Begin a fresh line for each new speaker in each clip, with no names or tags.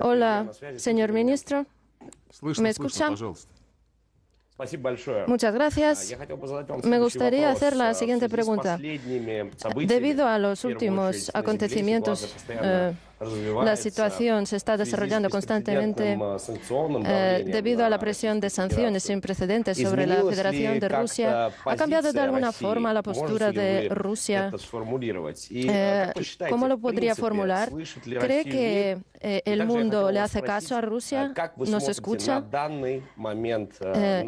Hola,
señor ministro. ¿Me escucha? Muchas gracias. Me gustaría hacer la siguiente pregunta. Debido a los últimos acontecimientos la situación se está desarrollando constantemente э, debido a la presión de sanciones sin precedentes sobre la Federación de Rusia. ¿Ha cambiado de alguna forma la postura de Rusia?
Э, э, ¿Cómo lo podría formular? ¿Cree que el mundo le hace caso a Rusia? ¿Nos escucha?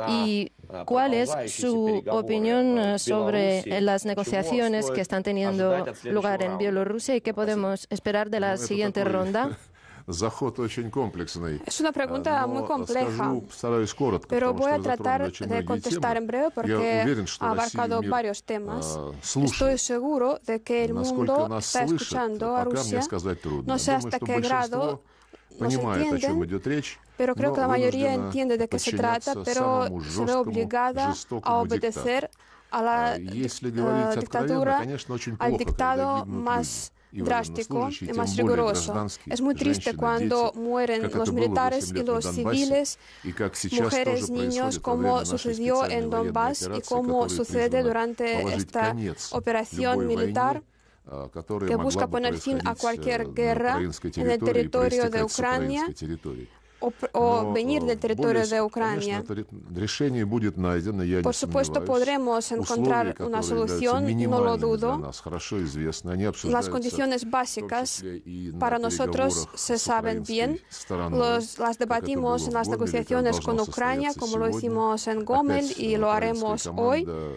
¿Y Ah, pues ¿Cuál es su opinión eh, eh, sobre las negociaciones que pues, están teniendo lugar en
Bielorrusia y qué podemos esperar de la siguiente ronda?
Es
una pregunta э, muy compleja,
pero voy a tratar de contestar en breve porque ha abarcado varios temas. Э, Estoy
seguro de que el mundo está escuchando a Rusia.
No sé hasta qué grado pero creo que la mayoría entiende de qué se trata, pero se obligada a obedecer
a la dictadura, э, al dictado más drástico y más riguroso. Es muy triste cuando mueren los militares y los civiles, mujeres, niños, como sucedió en Donbass y como sucede durante esta operación militar
que busca poner fin a cualquier э, guerra en el э, territorio de Ucrania
o, venir del territorio de Ucrania.
Por supuesto, podremos encontrar una solución, no lo dudo. Las condiciones
básicas para nosotros se saben bien. las debatimos en las negociaciones con Ucrania, como lo hicimos en Gomel y lo haremos hoy. Э,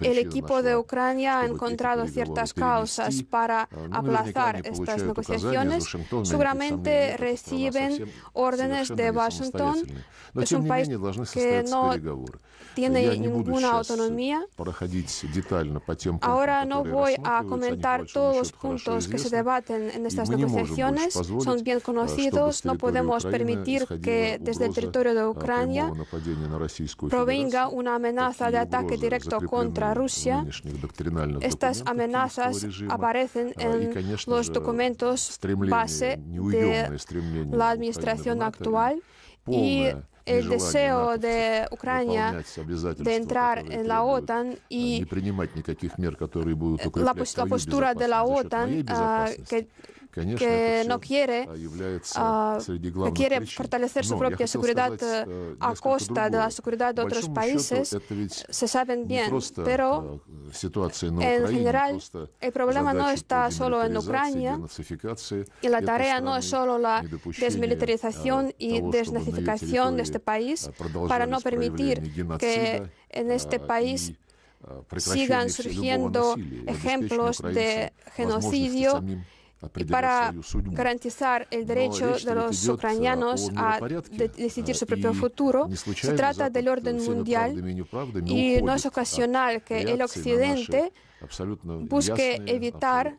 el equipo de Ucrania ha encontrado ciertas causas para aplazar estas negociaciones. Seguramente reciben órdenes de Washington.
Es un país que no
tiene ninguna autonomía. Ahora no voy a comentar todos los puntos que se debaten en estas negociaciones. Son bien conocidos. No podemos permitir que desde el territorio de Ucrania provenga una amenaza de ataque directo contra Rusia, estas amenazas aparecen en los documentos base de
la administración actual
y el deseo de Ucrania de entrar en la OTAN y
la, postura de la OTAN
que que no quiere, quiere fortalecer su propia seguridad a э, costa de la seguridad de otros países,
se saben bien, pero en general el problema no está solo en Ucrania y la tarea no es solo la
desmilitarización y desnazificación de este país para no permitir que en este país sigan surgiendo ejemplos de genocidio y para garantizar el derecho de los э, ucranianos a decidir э, su propio futuro, se trata del orden mundial
y no es
ocasional que el Occidente
busque evitar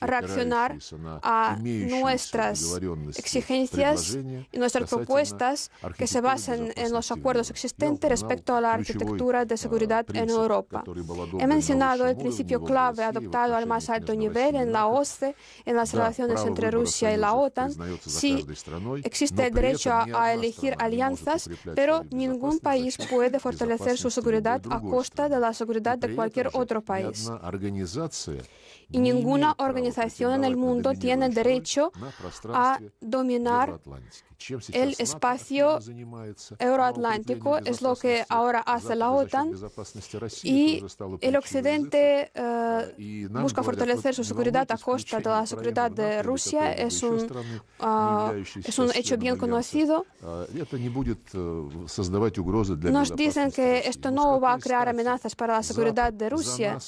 reaccionar a nuestras exigencias
y nuestras propuestas que se basan en los acuerdos existentes respecto a la arquitectura de seguridad en Europa. He mencionado el principio clave adoptado al más alto nivel en la OSCE, en las relaciones entre Rusia y la OTAN. Sí,
existe el derecho a
elegir alianzas, pero ningún país puede fortalecer su seguridad a costa de la seguridad de cualquier otro país. Y ninguna organización en el mundo tiene derecho a dominar el espacio euroatlántico, es lo que ahora hace la OTAN. Y el Occidente busca fortalecer su seguridad a costa de la seguridad de Rusia. Es un, es un hecho bien conocido.
Nos dicen
que esto no va a crear amenazas para la seguridad de Rusia.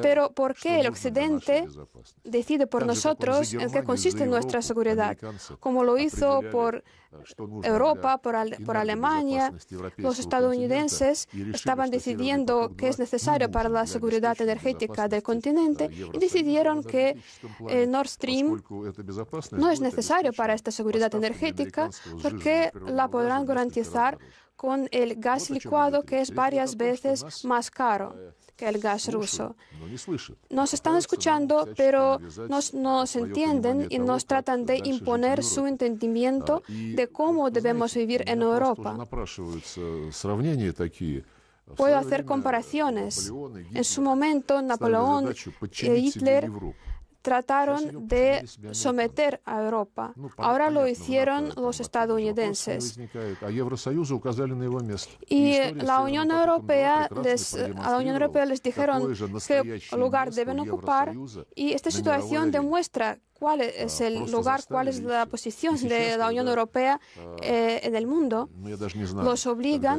Pero ¿por qué el Occidente decide por nosotros en qué consiste nuestra seguridad? Como lo hizo por Europa, por, Alemania, este los estadounidenses estaban decidiendo qué es necesario para la seguridad energética del continente y decidieron que este Nord Stream no es necesario para esta seguridad energética porque la podrán garantizar con el gas licuado que es varias veces más caro. Eh, que el gas ruso. Nos están escuchando, pero nos, entienden y nos tratan de imponer su entendimiento de cómo debemos vivir en Europa. Puedo hacer comparaciones. En su momento, Napoleón y Hitler trataron de someter a Europa. Ahora lo hicieron los estadounidenses.
Y la
Unión Europea les, a la Unión Europea les dijeron qué lugar deben ocupar y esta situación demuestra cuál es ah, el lugar, cuál es la posición de la Unión Europea ah, eh, en el mundo,
los obligan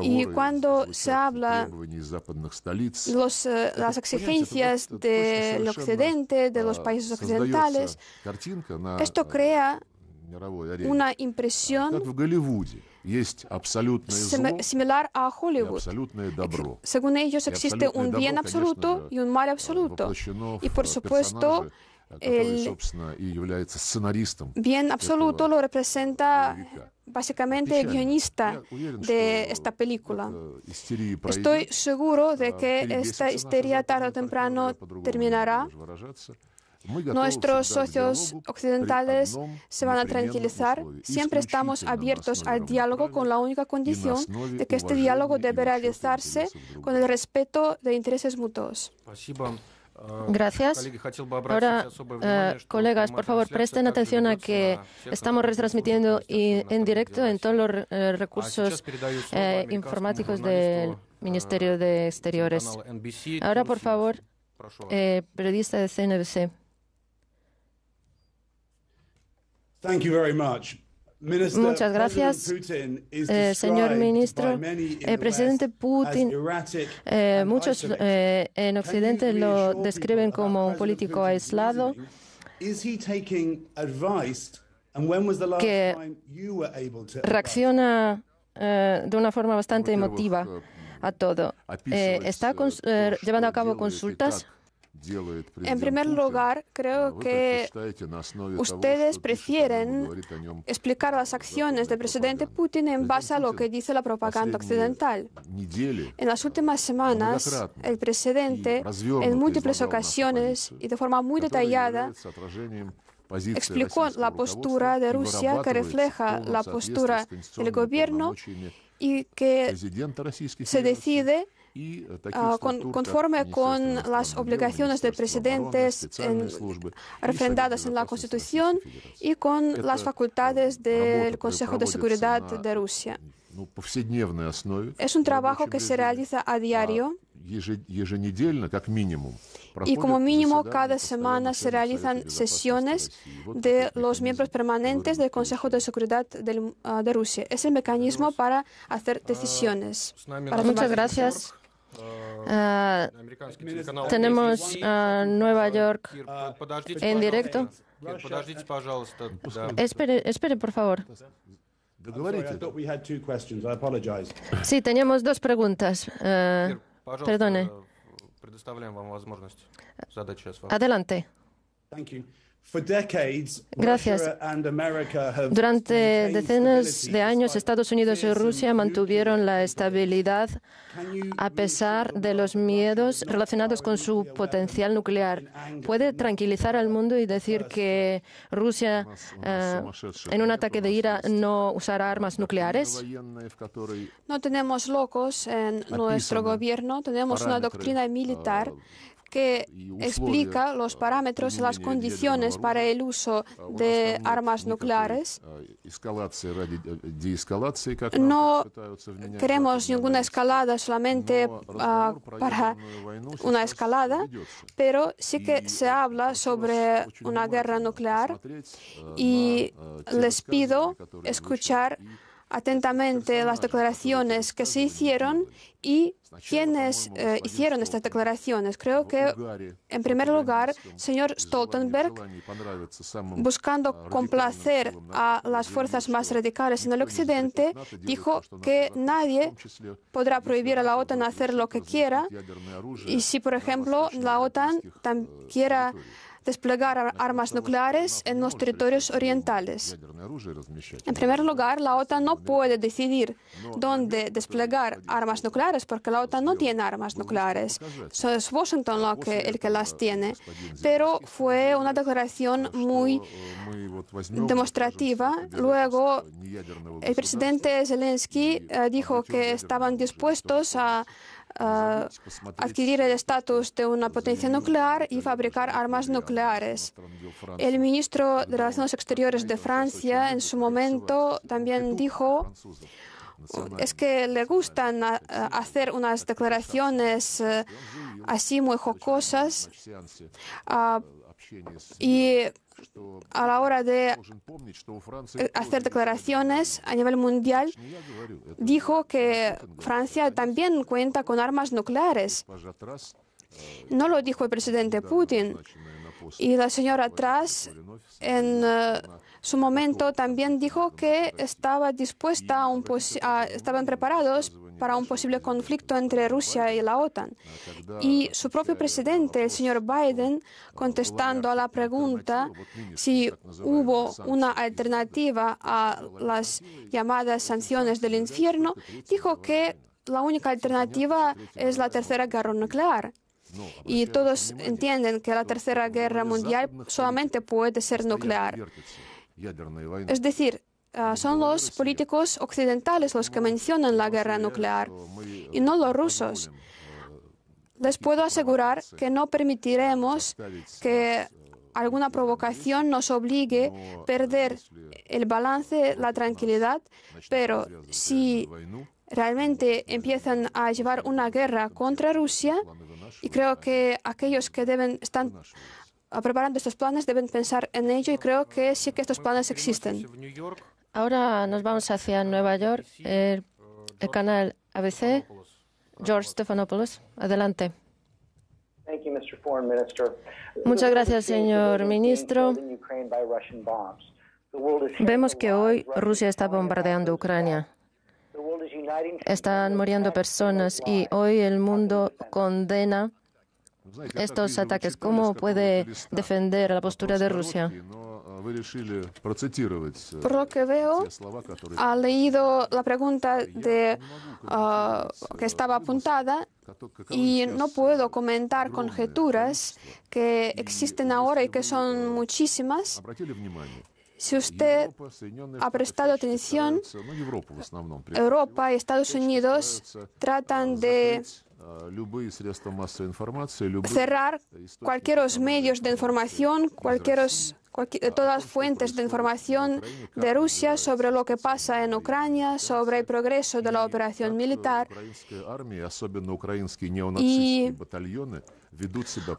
eh, y
cuando se habla los, eh, las exigencias del occidente, de los países occidentales, esto e, crea una impresión similar a Hollywood. Según ellos existe un bien absoluto y un mal absoluto. Y por e, supuesto, el, Bien, absoluto lo representa básicamente el guionista de esta película. Estoy seguro de que esta histeria tarde o temprano terminará.
Nuestros socios
occidentales se van a tranquilizar. Siempre estamos abiertos al diálogo con la única condición de que este diálogo debe realizarse con el respeto de intereses mutuos.
Э, Gracias. Ahora, э, colegas, por favor, presten atención a que estamos retransmitiendo en directo en todos los э, recursos informáticos del Ministerio de Exteriores. Ahora, por favor, periodista de CNBC.
Thank you much. Muchas gracias, eh, señor ministro. El eh, presidente
Putin, eh, muchos en Occidente lo describen como un político aislado. que reacciona de una forma bastante emotiva a todo. ¿Está llevando a cabo consultas
en primer
lugar, creo que ustedes prefieren explicar las acciones del presidente Putin en base a lo que dice la propaganda occidental. En las últimas semanas, el presidente, en múltiples ocasiones y de forma muy detallada, explicó la postura de Rusia que refleja la postura del gobierno y que se decide conforme con las obligaciones de presidentes refrendadas en la Constitución y con las facultades del Consejo de Seguridad de Rusia. Es un trabajo que se realiza a diario
y como mínimo cada
semana se realizan sesiones de los miembros permanentes del Consejo de Seguridad de Rusia. Es el mecanismo para hacer decisiones. Muchas gracias. Ah, tenemos a Nueva York en directo. Espere, espere, por favor.
Sí, teníamos dos preguntas. Ah, perdone. Adelante.
Gracias. Durante
decenas de años Estados Unidos y Rusia mantuvieron la estabilidad a pesar de los miedos relacionados con su potencial nuclear. ¿Puede tranquilizar al mundo y decir que Rusia eh, en un
ataque de ira no usará armas nucleares? No tenemos locos en nuestro gobierno. Tenemos una doctrina militar que explica los ah, parámetros y las condiciones para el uso ah, de armas nucleares.
No queremos ninguna
escalada solamente ah, para una escalada, pero sí que se eh, habla sobre una guerra nuclear y les pido escuchar atentamente las declaraciones que se hicieron y quienes eh, hicieron estas declaraciones. Creo que, en primer lugar, señor Stoltenberg, buscando complacer a las fuerzas más radicales en el Occidente, dijo que nadie podrá prohibir a la OTAN hacer lo que quiera y si, por ejemplo, la OTAN quiera desplegar armas nucleares en los territorios orientales. En primer lugar, la OTAN no puede decidir dónde desplegar armas nucleares porque la OTAN no tiene armas nucleares. es Washington lo que, el que las tiene. Pero fue una declaración muy
eh, pues,
demostrativa. Luego, el presidente Zelensky eh, dijo que estaban dispuestos a pues, adquirir el estatus de una potencia nuclear y fabricar armas nucleares. El ministro de Relaciones Exteriores de Francia en su momento también dijo es que le gustan hacer unas declaraciones eh, así muy jocosas ah, y a la hora de hacer declaraciones a nivel mundial, dijo que Francia también cuenta con armas nucleares.
Э,
no lo dijo el presidente Putin. Y la señora Tras, en э, su momento, también dijo que estaba dispuesta estaban preparados para un posible conflicto entre Rusia y la OTAN. Y su propio presidente, el señor Biden, contestando a la pregunta si hubo una alternativa a las llamadas sanciones del infierno, dijo que la única alternativa es la tercera guerra nuclear. Y todos entienden que la tercera guerra mundial solamente puede ser nuclear. Es decir, Ah, son los políticos occidentales los que mencionan la guerra nuclear y no los rusos. Les puedo asegurar que no permitiremos que alguna provocación nos obligue a perder el balance, la tranquilidad, pero si realmente empiezan a llevar una guerra contra Rusia, y creo que aquellos que deben están ah, preparando estos planes deben pensar en ello y creo que sí que estos planes existen.
Ahora nos vamos hacia Nueva York, el, canal ABC. George Stephanopoulos, adelante.
Muchas gracias, señor ministro. Vemos
que hoy Rusia está bombardeando Ucrania. Están muriendo personas y hoy el mundo condena estos ataques. ¿Cómo
puede defender la postura de Rusia?
que lo veo, ha
leído la pregunta que э, estaba apuntada y no puedo э, comentar conjeturas que existen ahora y э, que son muchísimas. Si usted ha prestado atención, Europa y Estados Unidos tratan de cerrar cualquier medios de información, cualquier Ah, todas fuentes de información de Rusia sobre lo que pasa en Ucrania, sobre el progreso de la operación militar
y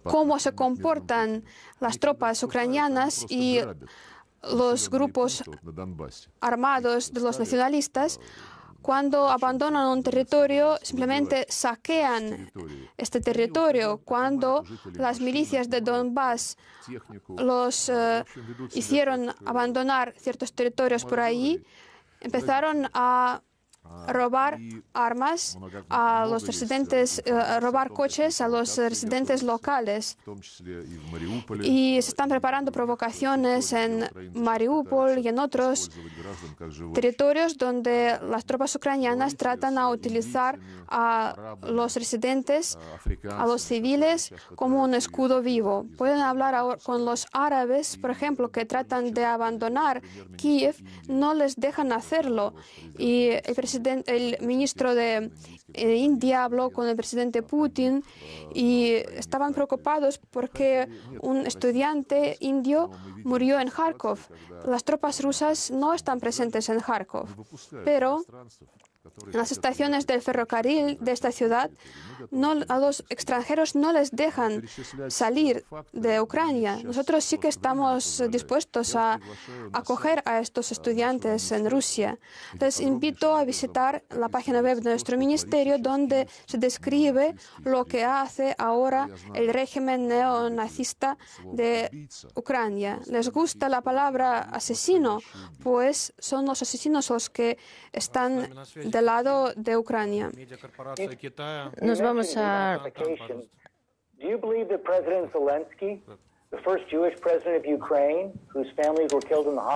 cómo
se comportan las tropas ucranianas y los grupos armados de los nacionalistas, э, cuando abandonan un territorio, simplemente saquean este territorio. Cuando las milicias de Donbass los eh, hicieron abandonar ciertos territorios por ahí, empezaron a Ah, robar armas a los eh, residentes, eh, robar coches a los residentes locales. Y se están preparando provocaciones en Mariupol y en otros territorios donde las tropas ucranianas tratan a utilizar a los residentes, a los civiles, como un escudo vivo. Pueden hablar con los árabes, por ejemplo, que tratan de abandonar Kiev, no les dejan hacerlo. Y el el ministro de eh, India habló con el presidente Putin y estaban preocupados porque un estudiante indio murió en Kharkov. Las tropas rusas no están presentes en Kharkov, pero las estaciones del ferrocarril de esta ciudad, a los extranjeros no les dejan salir de Ucrania. Nosotros sí que estamos dispuestos a acoger a estos estudiantes en Rusia. Les invito a visitar la página web de nuestro ministerio donde se describe lo que hace ahora el régimen neonazista de Ucrania. Les gusta la palabra asesino, pues son los asesinos los que están lado de Ucrania. Nos vamos a...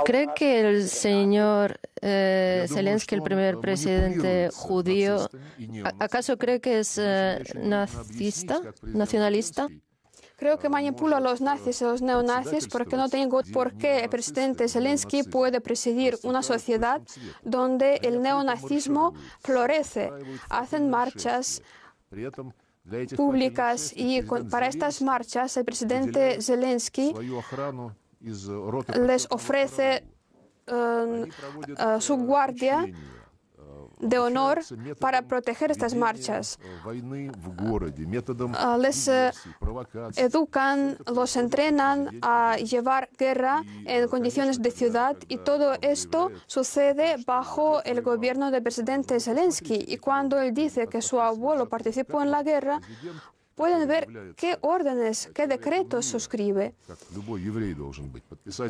¿Cree que el
señor eh, Zelensky, el primer eh, presidente judío, acaso cree que es eh, nazista, nacionalista?
Creo que manipula a los nazis y a los neonazis porque no tengo por qué el presidente Zelensky puede presidir una sociedad donde el neonazismo florece. Hacen marchas
públicas y para estas
marchas el presidente Zelensky les ofrece eh, eh, su guardia de honor para proteger estas marchas.
Ah, ah, les eh,
educan, los entrenan a llevar guerra en condiciones de ciudad y todo esto sucede bajo el gobierno del presidente Zelensky. Y cuando él dice que su abuelo participó en la guerra, pueden ver qué órdenes, qué decretos suscribe.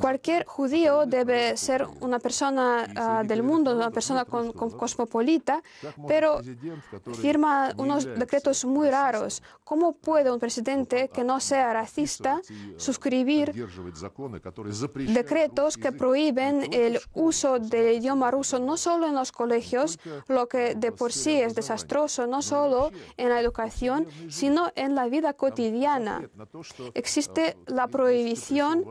Cualquier judío debe ser una persona ah, del mundo, una persona con cosmopolita, pero firma unos decretos muy raros. ¿Cómo puede un presidente que no sea racista suscribir decretos que prohíben el uso pues del idioma ruso no solo en los pues colegios, lo que de por sí es desastroso, no solo en la educación, sino en la vida cotidiana. Э, Existe la prohibición,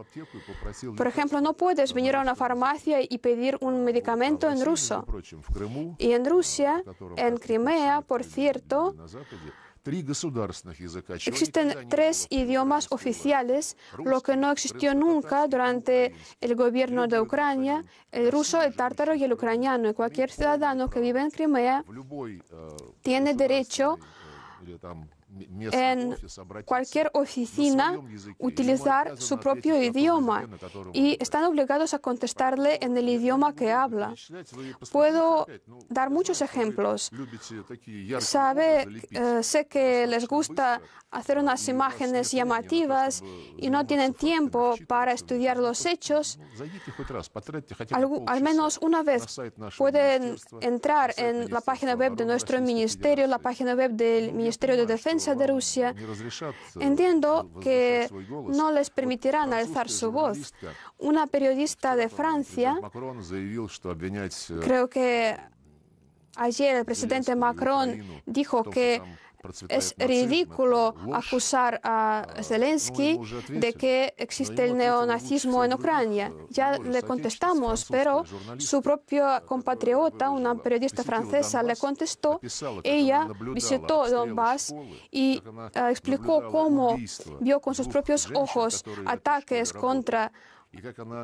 por ejemplo, no puedes venir a una farmacia y pedir un medicamento en ruso. Y en э, Rusia, en Crimea, por cierto,
Existen tres
idiomas oficiales, lo que no existió nunca durante el gobierno de Ucrania, el ruso, el tártaro y el ucraniano. Y cualquier ciudadano que vive en Crimea э, tiene derecho en cualquier oficina utilizar su propio idioma y están obligados a contestarle en el idioma que habla. Puedo dar muchos ejemplos.
Sabe,
eh, sé que les gusta hacer unas imágenes llamativas y no tienen tiempo para estudiar los hechos. al menos una vez pueden entrar en la página web de nuestro ministerio, la página web del Ministerio de Defensa de Rusia,
э,
entiendo э, que no les permitirán alzar su voz. Una periodista de Francia,
э, creo
que ayer el presidente Macron dijo que es ridículo acusar a Zelensky de que existe el neonazismo en Ucrania. Ya le contestamos, pero su propia compatriota, una periodista francesa, le contestó. Ella visitó Donbass y э, explicó cómo vio con sus propios ojos ataques contra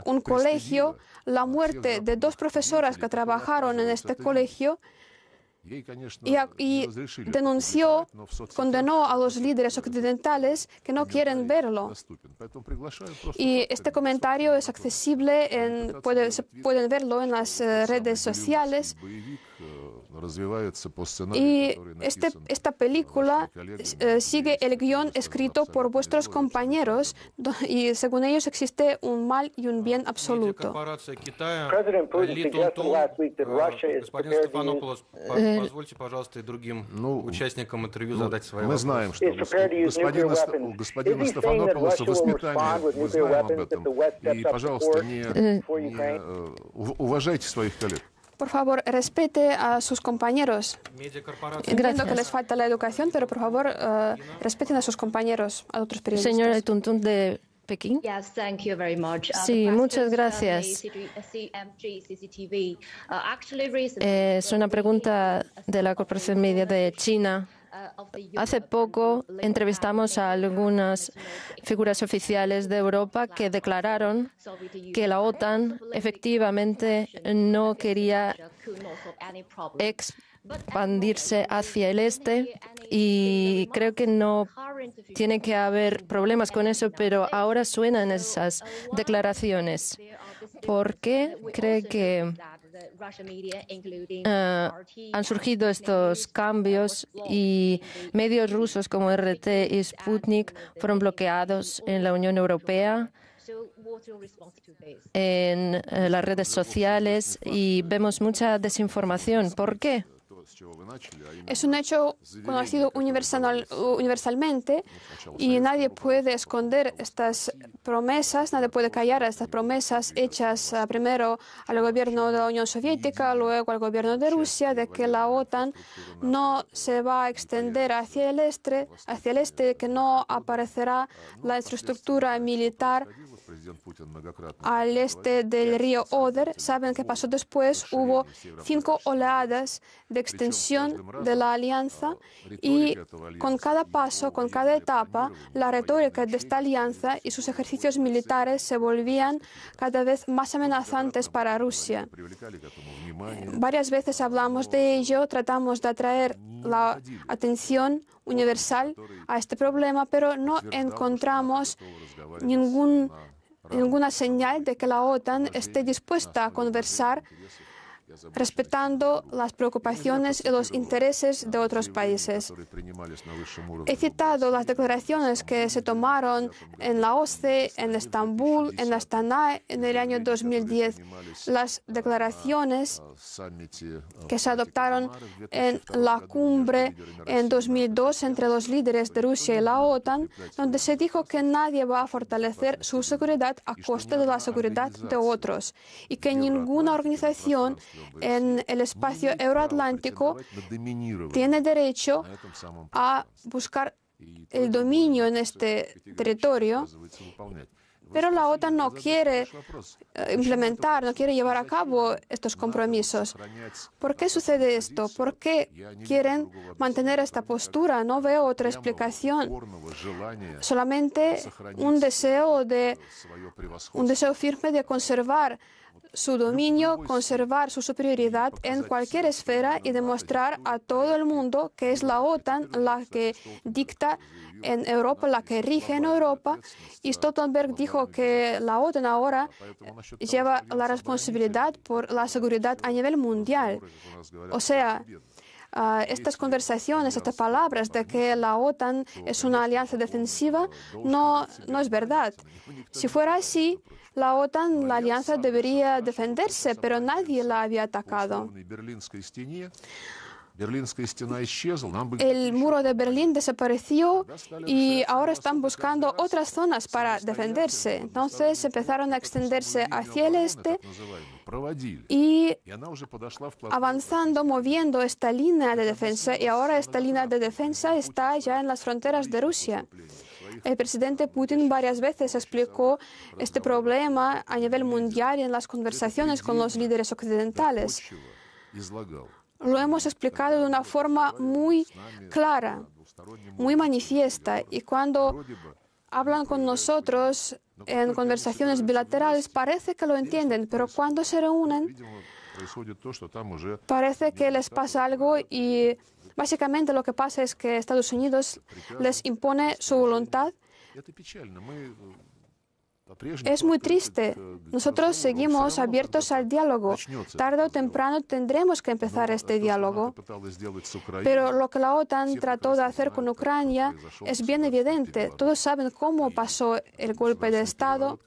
un colegio, la muerte de dos profesoras que trabajaron en este colegio
y, denunció,
condenó a los líderes occidentales que no quieren verlo. Y este comentario es accesible, en, puede, pueden verlo en las eh, redes sociales.
Э, и
este, esta película sigue el guión escrito por vuestros compañeros y según ellos existe un mal y un bien absoluto. Э, э, ну,
ну, мы знаем, что господин господина Стефанопулоса воспитание, мы знаем об этом. И, пожалуйста, не, не уважайте своих коллег.
por favor, respete a sus compañeros. Entiendo que les falta la educación, pero por favor, eh, respeten a sus compañeros, a otros periodistas. Señora Tuntun de Pekín.
Uh, sí, muchas uh, gracias. Uh, eh, es una pregunta de la Corporación Media de China. Hace poco entrevistamos a algunas figuras oficiales de Europa que declararon que la OTAN efectivamente no quería expandirse hacia el este y creo que no tiene que haber problemas con eso, pero ahora suenan esas declaraciones. ¿Por qué cree que eh, han surgido estos cambios y medios rusos como RT y Sputnik fueron bloqueados en la Unión Europea en eh, las redes sociales y vemos mucha desinformación. ¿Por qué?
Es un hecho conocido universal, universalmente y nadie puede esconder estas promesas, nadie puede callar estas promesas hechas primero al gobierno de la Unión Soviética, luego al gobierno de Rusia, de que la OTAN no se va a extender hacia el este, hacia el este que no э, aparecerá la infraestructura militar al este del río Oder, saben que pasó después, hubo cinco oleadas de extensión de la alianza y con cada paso, con cada etapa, la retórica de esta alianza y sus ejercicios militares se volvían cada vez más amenazantes para Rusia. Varias veces hablamos de ello, tratamos de atraer la atención universal a este problema, pero no encontramos ningún ninguna señal de que la OTAN esté dispuesta a conversar respetando las preocupaciones y los intereses de otros países. He citado las declaraciones que se tomaron en la OSCE, en Estambul, en Astana en el año 2010, las declaraciones que se adoptaron en la cumbre en 2002 entre los líderes de Rusia y la OTAN, donde se dijo que nadie va a fortalecer su seguridad a costa de la seguridad de otros y que ninguna organización en el espacio euroatlántico tiene derecho a buscar el dominio en este territorio, pero la OTAN no quiere eh, implementar, no quiere llevar a cabo estos compromisos. ¿Por qué sucede esto? ¿Por qué quieren mantener esta postura? No veo otra explicación. Solamente un deseo de un deseo firme de conservar su dominio, conservar su superioridad en cualquier esfera y demostrar a todo el mundo que es la OTAN la que dicta en Europa, la que rige en Europa. Y Stoltenberg dijo que la OTAN ahora lleva la responsabilidad por la seguridad a nivel mundial. O sea, Ah, estas conversaciones, estas palabras de que la OTAN es una alianza defensiva, no, no es verdad. Si fuera así, la OTAN, la alianza, debería defenderse, pero nadie la había atacado. El muro de Berlín desapareció y ahora están buscando otras zonas para defenderse. Entonces empezaron a extenderse hacia el este y avanzando, moviendo esta línea de defensa y ahora esta línea de defensa está ya en las fronteras de Rusia. El presidente Putin varias veces explicó este problema a nivel mundial y en las conversaciones con los líderes occidentales lo hemos explicado de una forma muy clara, muy manifiesta. Y cuando hablan con nosotros en conversaciones bilaterales, parece que lo entienden, pero cuando se reúnen, parece que les pasa algo y básicamente lo que pasa es que Estados Unidos les impone su voluntad es muy triste. Nosotros seguimos abiertos al diálogo. Tarde o temprano tendremos que empezar este diálogo. Pero lo que la OTAN trató de hacer con Ucrania es bien evidente. Todos saben cómo pasó el golpe de Estado.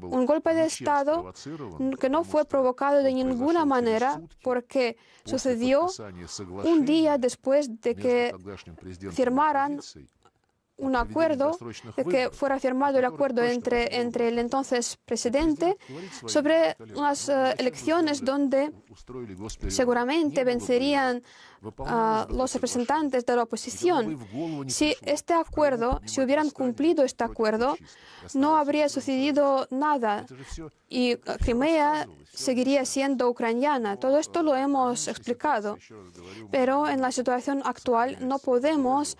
Un golpe de Estado que no fue provocado de ninguna manera porque sucedió un día después de que firmaran un acuerdo, de que fuera firmado el acuerdo entre, entre el entonces presidente sobre las eh, elecciones donde
seguramente vencerían
ah, los representantes de la oposición. Si este acuerdo, si hubieran cumplido este acuerdo, no habría sucedido nada y Crimea seguiría siendo ucraniana. Todo esto lo hemos explicado, pero en la situación actual no podemos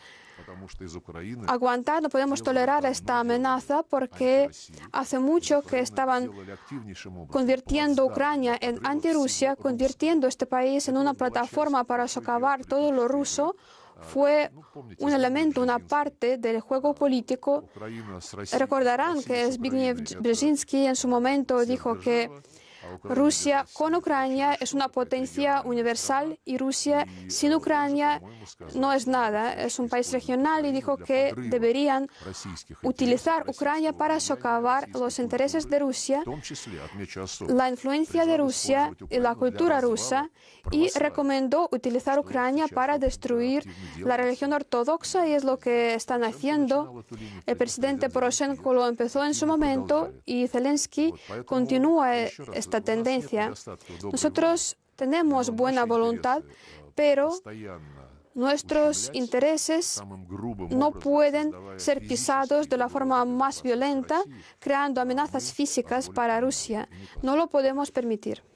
aguantar, no podemos tolerar esta amenaza porque hace mucho que estaban convirtiendo Ucrania en antirrusia, convirtiendo este país en una plataforma para socavar todo lo ruso fue un elemento, una parte del juego político. Recordarán que Zbigniew Brzezinski en su momento dijo que Rusia con Ucrania es una potencia universal y Rusia sin Ucrania no es nada. Es un país regional y dijo que deberían utilizar Ucrania para socavar los intereses de Rusia, la influencia de Rusia y la cultura rusa y recomendó utilizar Ucrania para destruir la religión ortodoxa y es lo que están haciendo. El presidente Poroshenko lo empezó en su momento y Zelensky continúa tendencia. Nosotros tenemos buena voluntad, eh, pero nuestros intereses no pueden ser pisados de la forma más violenta, creando amenazas físicas para Rusia. No lo podemos permitir.